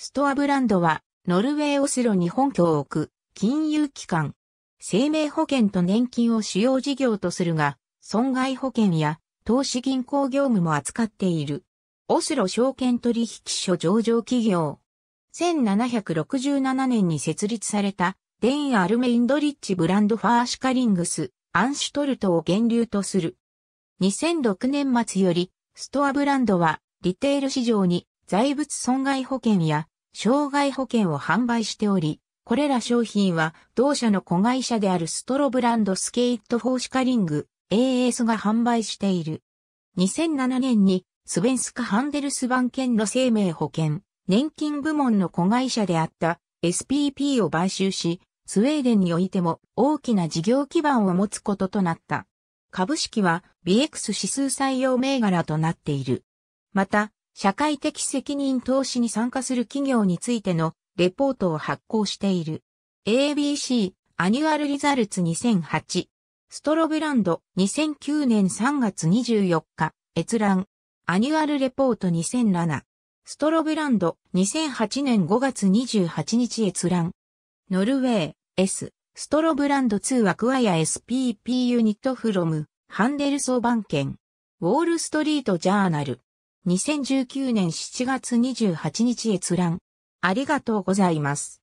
ストアブランドは、ノルウェーオスロに本拠を置く、金融機関、生命保険と年金を主要事業とするが、損害保険や投資銀行業務も扱っている。オスロ証券取引所上場企業。1767年に設立された、デイン・アルメインドリッチブランドファーシカリングス、アンシュトルトを源流とする。2006年末より、ストアブランドは、リテール市場に財物損害保険や障害保険を販売しており、これら商品は同社の子会社であるストロブランドスケイット・フォーシカリング AS が販売している。2007年にスベンスカ・ハンデルスバンケンの生命保険、年金部門の子会社であった SPP を買収し、スウェーデンにおいても大きな事業基盤を持つこととなった。株式は BX 指数採用銘柄となっている。また、社会的責任投資に参加する企業についてのレポートを発行している。ABC アニュアルリザルツ2008ストロブランド2009年3月24日閲覧アニュアルレポート2007ストロブランド2008年5月28日閲覧ノルウェー S ストロブランド2アクワイ SPP ユニットフロムハンデルソーバンケンウォールストリートジャーナル2019年7月28日閲覧。ありがとうございます。